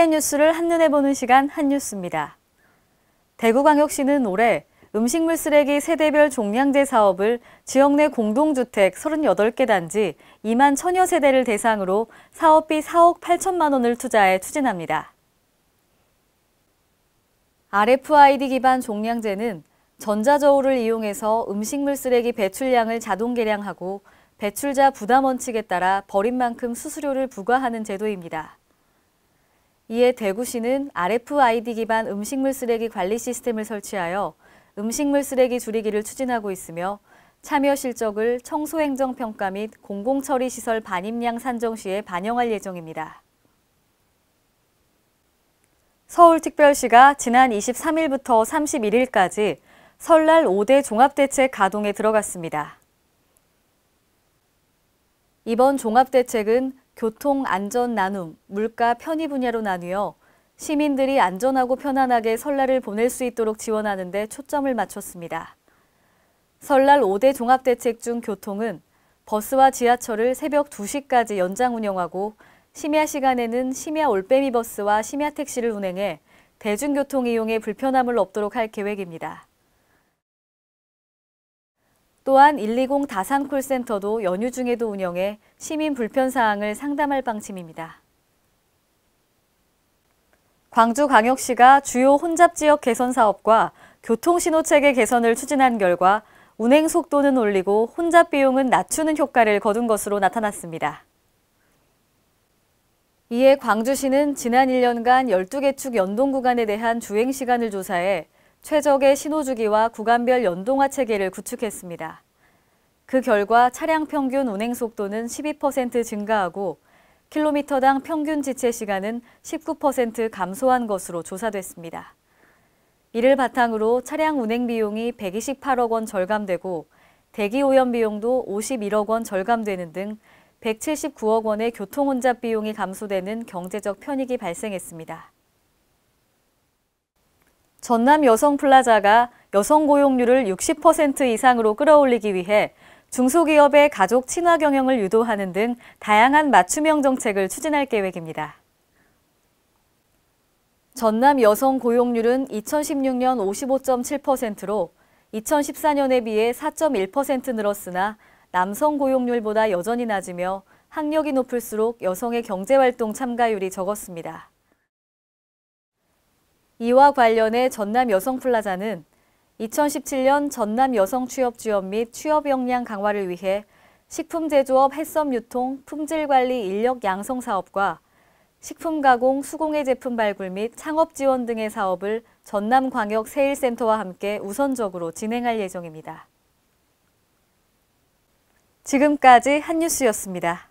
세계 뉴스를 한눈에 보는 시간 한뉴스입니다. 대구광역시는 올해 음식물 쓰레기 세대별 종량제 사업을 지역 내 공동주택 38개 단지 2만 천여 세대를 대상으로 사업비 4억 8천만 원을 투자해 추진합니다. RFID 기반 종량제는 전자저울을 이용해서 음식물 쓰레기 배출량을 자동 계량하고 배출자 부담 원칙에 따라 버린 만큼 수수료를 부과하는 제도입니다. 이에 대구시는 RFID 기반 음식물 쓰레기 관리 시스템을 설치하여 음식물 쓰레기 줄이기를 추진하고 있으며 참여 실적을 청소행정평가 및 공공처리시설 반입량 산정 시에 반영할 예정입니다. 서울특별시가 지난 23일부터 31일까지 설날 5대 종합대책 가동에 들어갔습니다. 이번 종합대책은 교통 안전 나눔, 물가 편의 분야로 나뉘어 시민들이 안전하고 편안하게 설날을 보낼 수 있도록 지원하는 데 초점을 맞췄습니다. 설날 5대 종합대책 중 교통은 버스와 지하철을 새벽 2시까지 연장 운영하고 심야 시간에는 심야 올빼미 버스와 심야 택시를 운행해 대중교통 이용에 불편함을 없도록 할 계획입니다. 또한 120 다산 콜센터도 연휴 중에도 운영해 시민 불편 사항을 상담할 방침입니다. 광주광역시가 주요 혼잡지역 개선 사업과 교통신호체계 개선을 추진한 결과 운행 속도는 올리고 혼잡 비용은 낮추는 효과를 거둔 것으로 나타났습니다. 이에 광주시는 지난 1년간 12개 축 연동 구간에 대한 주행 시간을 조사해 최적의 신호주기와 구간별 연동화 체계를 구축했습니다. 그 결과 차량 평균 운행 속도는 12% 증가하고 킬로미터당 평균 지체 시간은 19% 감소한 것으로 조사됐습니다. 이를 바탕으로 차량 운행 비용이 128억 원 절감되고 대기 오염 비용도 51억 원 절감되는 등 179억 원의 교통 혼잡 비용이 감소되는 경제적 편익이 발생했습니다. 전남 여성플라자가 여성 고용률을 60% 이상으로 끌어올리기 위해 중소기업의 가족 친화 경영을 유도하는 등 다양한 맞춤형 정책을 추진할 계획입니다. 전남 여성 고용률은 2016년 55.7%로 2014년에 비해 4.1% 늘었으나 남성 고용률보다 여전히 낮으며 학력이 높을수록 여성의 경제활동 참가율이 적었습니다. 이와 관련해 전남 여성플라자는 2017년 전남 여성 취업 지원 및 취업 역량 강화를 위해 식품 제조업 햇섬 유통 품질 관리 인력 양성 사업과 식품 가공 수공예 제품 발굴 및 창업 지원 등의 사업을 전남광역 세일센터와 함께 우선적으로 진행할 예정입니다. 지금까지 한뉴스였습니다.